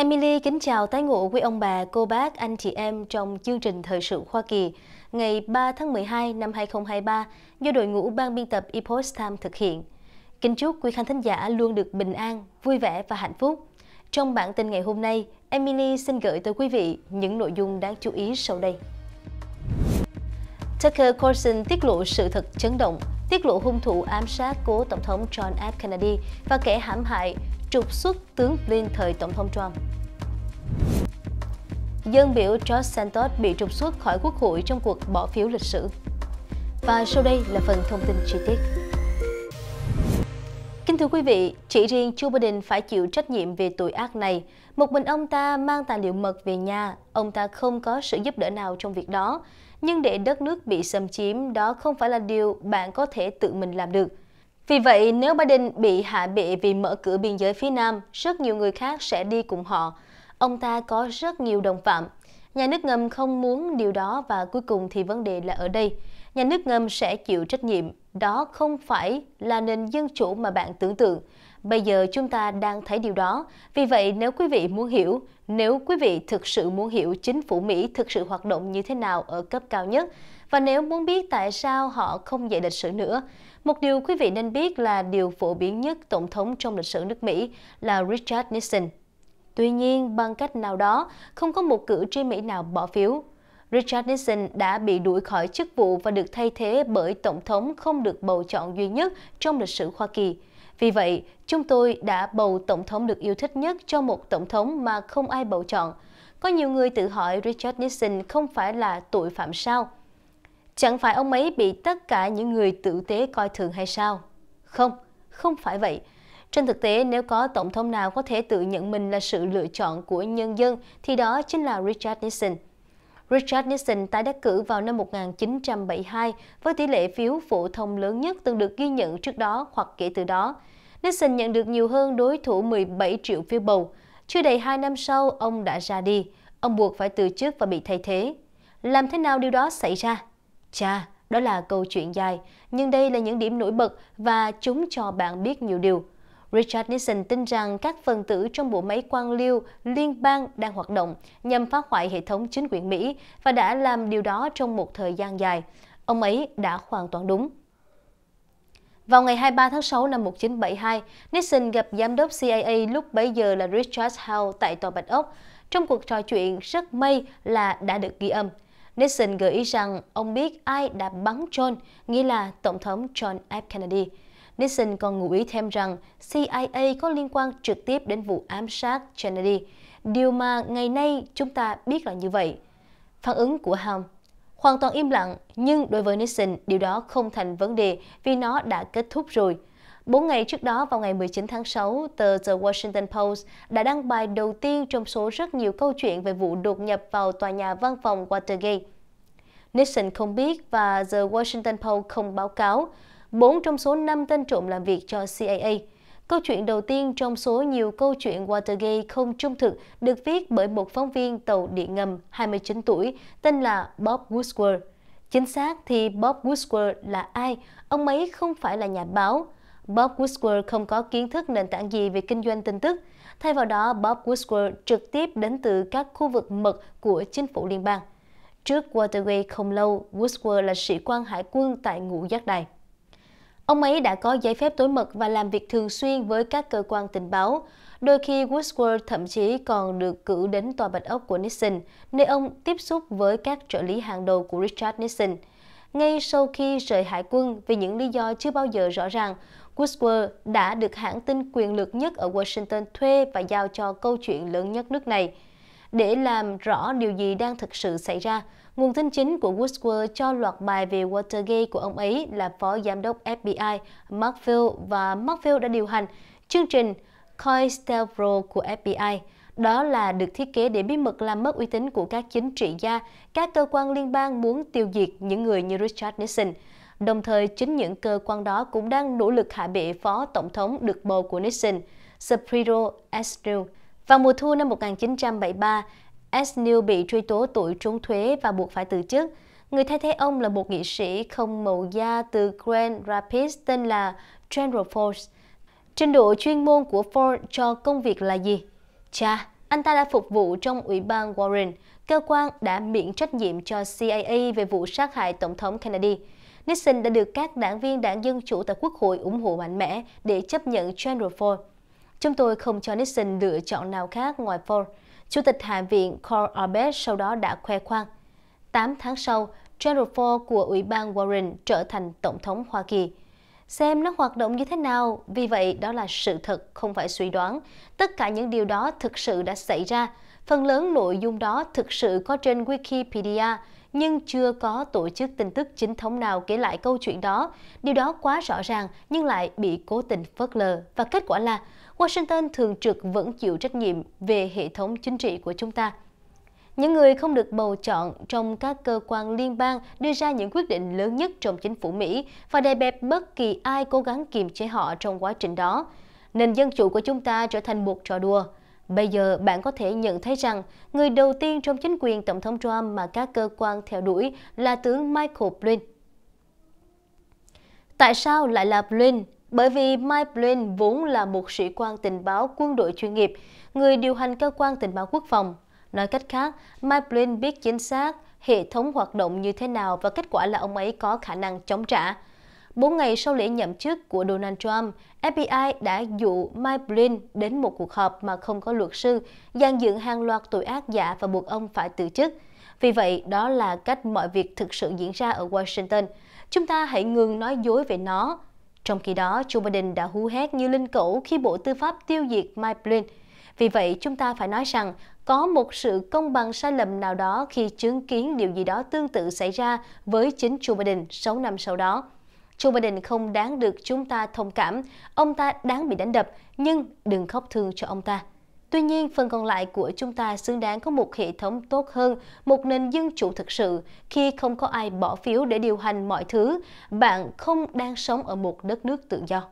Emily kính chào tái ngộ quý ông bà, cô bác, anh chị em trong chương trình Thời sự Hoa Kỳ ngày 3 tháng 12 năm 2023 do đội ngũ ban biên tập Epoch Times thực hiện. Kính chúc quý khán thính giả luôn được bình an, vui vẻ và hạnh phúc. Trong bản tin ngày hôm nay, Emily xin gửi tới quý vị những nội dung đáng chú ý sau đây. Tucker Carlson tiết lộ sự thật chấn động, tiết lộ hung thủ ám sát cố Tổng thống John F. Kennedy và kẻ hãm hại trục xuất tướng Flynn thời Tổng thống Trump. Dân biểu George Santos bị trục xuất khỏi quốc hội trong cuộc bỏ phiếu lịch sử. Và sau đây là phần thông tin chi tiết. Kính thưa quý vị, chỉ riêng Joe Biden phải chịu trách nhiệm về tội ác này. Một mình ông ta mang tài liệu mật về nhà, ông ta không có sự giúp đỡ nào trong việc đó. Nhưng để đất nước bị xâm chiếm, đó không phải là điều bạn có thể tự mình làm được – vì vậy, nếu Biden bị hạ bệ vì mở cửa biên giới phía Nam, rất nhiều người khác sẽ đi cùng họ. Ông ta có rất nhiều đồng phạm. Nhà nước ngầm không muốn điều đó và cuối cùng thì vấn đề là ở đây. Nhà nước ngầm sẽ chịu trách nhiệm. Đó không phải là nền dân chủ mà bạn tưởng tượng. Bây giờ chúng ta đang thấy điều đó. Vì vậy, nếu quý vị muốn hiểu, nếu quý vị thực sự muốn hiểu chính phủ Mỹ thực sự hoạt động như thế nào ở cấp cao nhất, và nếu muốn biết tại sao họ không dạy lịch sử nữa, một điều quý vị nên biết là điều phổ biến nhất tổng thống trong lịch sử nước Mỹ là Richard Nixon. Tuy nhiên, bằng cách nào đó, không có một cử tri Mỹ nào bỏ phiếu. Richard Nixon đã bị đuổi khỏi chức vụ và được thay thế bởi tổng thống không được bầu chọn duy nhất trong lịch sử Hoa Kỳ. Vì vậy, chúng tôi đã bầu tổng thống được yêu thích nhất cho một tổng thống mà không ai bầu chọn. Có nhiều người tự hỏi Richard Nixon không phải là tội phạm sao? Chẳng phải ông ấy bị tất cả những người tử tế coi thường hay sao? Không, không phải vậy. Trên thực tế, nếu có tổng thống nào có thể tự nhận mình là sự lựa chọn của nhân dân thì đó chính là Richard Nixon. Richard Nixon tái đắc cử vào năm 1972 với tỷ lệ phiếu phổ thông lớn nhất từng được ghi nhận trước đó hoặc kể từ đó. Nixon nhận được nhiều hơn đối thủ 17 triệu phiếu bầu. Chưa đầy 2 năm sau, ông đã ra đi. Ông buộc phải từ chức và bị thay thế. Làm thế nào điều đó xảy ra? Chà, đó là câu chuyện dài, nhưng đây là những điểm nổi bật và chúng cho bạn biết nhiều điều. Richard Nixon tin rằng các phần tử trong bộ máy quan liêu liên bang đang hoạt động nhằm phá hoại hệ thống chính quyền Mỹ và đã làm điều đó trong một thời gian dài. Ông ấy đã hoàn toàn đúng. Vào ngày 23 tháng 6 năm 1972, Nixon gặp giám đốc CIA lúc bấy giờ là Richard Howe tại Tòa Bạch Ốc. Trong cuộc trò chuyện, rất may là đã được ghi âm. Nixon gợi ý rằng ông biết ai đã bắn John, nghĩa là Tổng thống John F. Kennedy. Nixon còn ngụ ý thêm rằng CIA có liên quan trực tiếp đến vụ ám sát Kennedy, điều mà ngày nay chúng ta biết là như vậy. Phản ứng của Hồng hoàn toàn im lặng, nhưng đối với Nixon, điều đó không thành vấn đề vì nó đã kết thúc rồi. Bốn ngày trước đó, vào ngày 19 tháng 6, tờ The Washington Post đã đăng bài đầu tiên trong số rất nhiều câu chuyện về vụ đột nhập vào tòa nhà văn phòng Watergate. Nixon không biết và The Washington Post không báo cáo. Bốn trong số năm tên trộm làm việc cho CIA. Câu chuyện đầu tiên trong số nhiều câu chuyện Watergate không trung thực được viết bởi một phóng viên tàu điện ngầm 29 tuổi tên là Bob Woodward. Chính xác thì Bob Woodward là ai? Ông ấy không phải là nhà báo, Bob Woodward không có kiến thức nền tảng gì về kinh doanh tin tức. Thay vào đó, Bob Woodward trực tiếp đến từ các khu vực mật của chính phủ liên bang. Trước Watergate không lâu, Woodward là sĩ quan hải quân tại ngũ giác đài. Ông ấy đã có giấy phép tối mật và làm việc thường xuyên với các cơ quan tình báo. Đôi khi Woodward thậm chí còn được cử đến tòa bạch ốc của Nixon, nơi ông tiếp xúc với các trợ lý hàng đầu của Richard Nixon. Ngay sau khi rời hải quân vì những lý do chưa bao giờ rõ ràng, Woodsworth đã được hãng tin quyền lực nhất ở Washington thuê và giao cho câu chuyện lớn nhất nước này. Để làm rõ điều gì đang thực sự xảy ra, nguồn tin chính của Woodsworth cho loạt bài về Watergate của ông ấy là Phó Giám đốc FBI Mark Field và Mark Field đã điều hành chương trình Cointelpro của FBI. Đó là được thiết kế để bí mật làm mất uy tín của các chính trị gia, các cơ quan liên bang muốn tiêu diệt những người như Richard Nixon. Đồng thời, chính những cơ quan đó cũng đang nỗ lực hạ bệ phó tổng thống được bầu của Nixon, Spiro Agnew. Vào mùa thu năm 1973, Agnew bị truy tố tội trốn thuế và buộc phải từ chức. Người thay thế ông là một nghị sĩ không màu da từ Grand Rapids tên là General Ford. Trình độ chuyên môn của Ford cho công việc là gì? Cha, anh ta đã phục vụ trong Ủy ban Warren, cơ quan đã miễn trách nhiệm cho CIA về vụ sát hại Tổng thống Kennedy. Nixon đã được các đảng viên đảng Dân Chủ tại Quốc hội ủng hộ mạnh mẽ để chấp nhận General Ford. Chúng tôi không cho Nixon lựa chọn nào khác ngoài Ford. Chủ tịch Hạ viện Carl Albert sau đó đã khoe khoang. 8 tháng sau, Gerald Ford của Ủy ban Warren trở thành Tổng thống Hoa Kỳ. Xem nó hoạt động như thế nào, vì vậy đó là sự thật, không phải suy đoán. Tất cả những điều đó thực sự đã xảy ra. Phần lớn nội dung đó thực sự có trên Wikipedia, nhưng chưa có tổ chức tin tức chính thống nào kể lại câu chuyện đó. Điều đó quá rõ ràng nhưng lại bị cố tình phớt lờ và kết quả là Washington thường trực vẫn chịu trách nhiệm về hệ thống chính trị của chúng ta. Những người không được bầu chọn trong các cơ quan liên bang đưa ra những quyết định lớn nhất trong chính phủ Mỹ và đè bẹp bất kỳ ai cố gắng kiềm chế họ trong quá trình đó. Nền dân chủ của chúng ta trở thành một trò đùa – Bây giờ bạn có thể nhận thấy rằng người đầu tiên trong chính quyền Tổng thống Trump mà các cơ quan theo đuổi là tướng Michael Flynn. Tại sao lại là Flynn? Bởi vì Mike Flynn vốn là một sĩ quan tình báo quân đội chuyên nghiệp, người điều hành cơ quan tình báo quốc phòng. Nói cách khác, Mike Flynn biết chính xác hệ thống hoạt động như thế nào và kết quả là ông ấy có khả năng chống trả. Bốn ngày sau lễ nhậm chức của Donald Trump, FBI đã dụ Mike Flynn đến một cuộc họp mà không có luật sư, gian dựng hàng loạt tội ác giả và buộc ông phải từ chức. Vì vậy, đó là cách mọi việc thực sự diễn ra ở Washington. Chúng ta hãy ngừng nói dối về nó. Trong khi đó, Joe Biden đã hú hét như linh cẩu khi Bộ Tư pháp tiêu diệt Mike Flynn. Vì vậy, chúng ta phải nói rằng có một sự công bằng sai lầm nào đó khi chứng kiến điều gì đó tương tự xảy ra với chính Joe Biden 6 năm sau đó. Joe Biden không đáng được chúng ta thông cảm, ông ta đáng bị đánh đập, nhưng đừng khóc thương cho ông ta. Tuy nhiên, phần còn lại của chúng ta xứng đáng có một hệ thống tốt hơn, một nền dân chủ thực sự. Khi không có ai bỏ phiếu để điều hành mọi thứ, bạn không đang sống ở một đất nước tự do.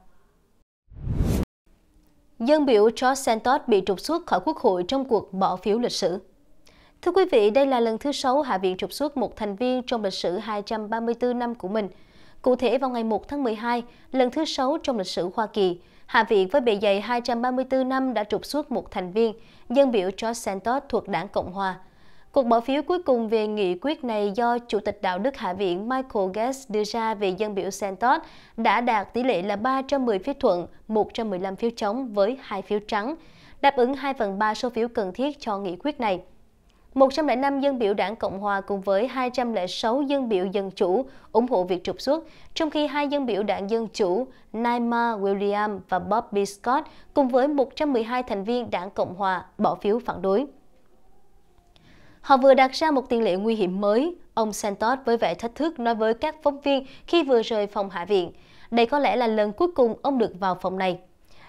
Dân biểu George Santos bị trục xuất khỏi Quốc hội trong cuộc bỏ phiếu lịch sử. Thưa quý vị, đây là lần thứ 6 Hạ viện trục xuất một thành viên trong lịch sử 234 năm của mình – Cụ thể vào ngày 1 tháng 12, lần thứ 6 trong lịch sử Hoa Kỳ, Hạ viện với bề dày 234 năm đã trục xuất một thành viên, dân biểu George Santos thuộc đảng Cộng Hòa. Cuộc bỏ phiếu cuối cùng về nghị quyết này do Chủ tịch Đạo đức Hạ viện Michael Guest đưa ra về dân biểu Santos đã đạt tỷ lệ là 310 phiếu thuận, 115 phiếu chống với 2 phiếu trắng, đáp ứng 2 phần 3 số phiếu cần thiết cho nghị quyết này. 105 dân biểu đảng Cộng hòa cùng với 206 dân biểu Dân chủ ủng hộ việc trục xuất, trong khi hai dân biểu đảng Dân chủ Naima William và Bobby Scott cùng với 112 thành viên đảng Cộng hòa bỏ phiếu phản đối. Họ vừa đặt ra một tiền lệ nguy hiểm mới, ông Santos với vẻ thách thức nói với các phóng viên khi vừa rời phòng Hạ viện. Đây có lẽ là lần cuối cùng ông được vào phòng này.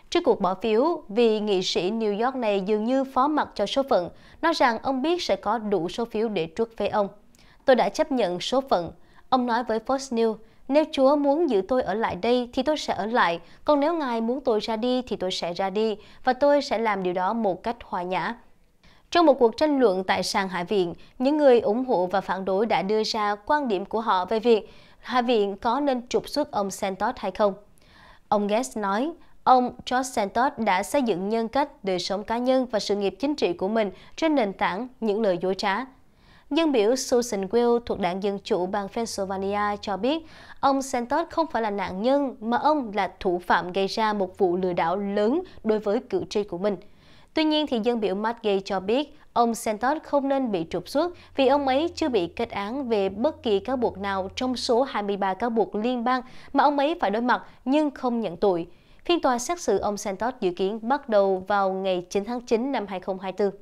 Trước cuộc bỏ phiếu, vì nghị sĩ New York này dường như phó mặc cho số phận, nói rằng ông biết sẽ có đủ số phiếu để truất phế ông. Tôi đã chấp nhận số phận. Ông nói với Fox News, nếu Chúa muốn giữ tôi ở lại đây thì tôi sẽ ở lại, còn nếu Ngài muốn tôi ra đi thì tôi sẽ ra đi, và tôi sẽ làm điều đó một cách hòa nhã. Trong một cuộc tranh luận tại sàn Hạ viện, những người ủng hộ và phản đối đã đưa ra quan điểm của họ về việc Hạ viện có nên trục xuất ông Santos hay không. Ông Guest nói, Ông George Santos đã xây dựng nhân cách, đời sống cá nhân và sự nghiệp chính trị của mình trên nền tảng những lời dối trá. Dân biểu Susan Will thuộc đảng Dân Chủ bang Pennsylvania cho biết, ông Santos không phải là nạn nhân mà ông là thủ phạm gây ra một vụ lừa đảo lớn đối với cử tri của mình. Tuy nhiên, thì dân biểu Matt Gay cho biết ông Santos không nên bị trục xuất vì ông ấy chưa bị kết án về bất kỳ cáo buộc nào trong số 23 cáo buộc liên bang mà ông ấy phải đối mặt nhưng không nhận tội. Phiên tòa xét xử ông Santos dự kiến bắt đầu vào ngày 9 tháng 9 năm 2024.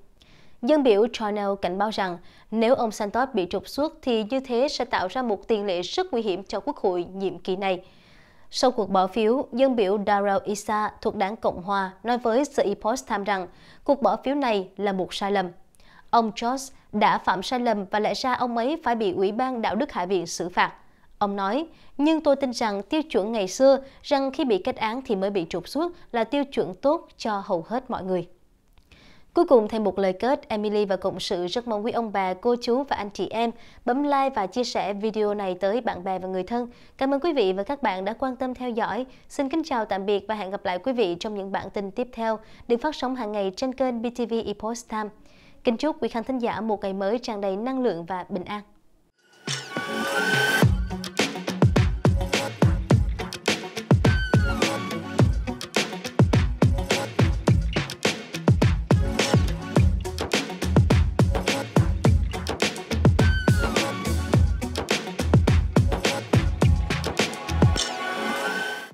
Dân biểu Cornell cảnh báo rằng nếu ông Santos bị trục xuất thì như thế sẽ tạo ra một tiền lệ rất nguy hiểm cho Quốc hội nhiệm kỳ này. Sau cuộc bỏ phiếu, dân biểu Darrell Issa thuộc đảng Cộng Hòa nói với The Epoch Times rằng cuộc bỏ phiếu này là một sai lầm. Ông Josh đã phạm sai lầm và lẽ ra ông ấy phải bị Ủy ban Đạo đức Hạ viện xử phạt. Ông nói, nhưng tôi tin rằng tiêu chuẩn ngày xưa rằng khi bị kết án thì mới bị trục xuất là tiêu chuẩn tốt cho hầu hết mọi người. Cuối cùng thêm một lời kết, Emily và Cộng sự rất mong quý ông bà, cô chú và anh chị em bấm like và chia sẻ video này tới bạn bè và người thân. Cảm ơn quý vị và các bạn đã quan tâm theo dõi. Xin kính chào tạm biệt và hẹn gặp lại quý vị trong những bản tin tiếp theo được phát sóng hàng ngày trên kênh BTV Epoch Time. Kính chúc quý khán thính giả một ngày mới tràn đầy năng lượng và bình an.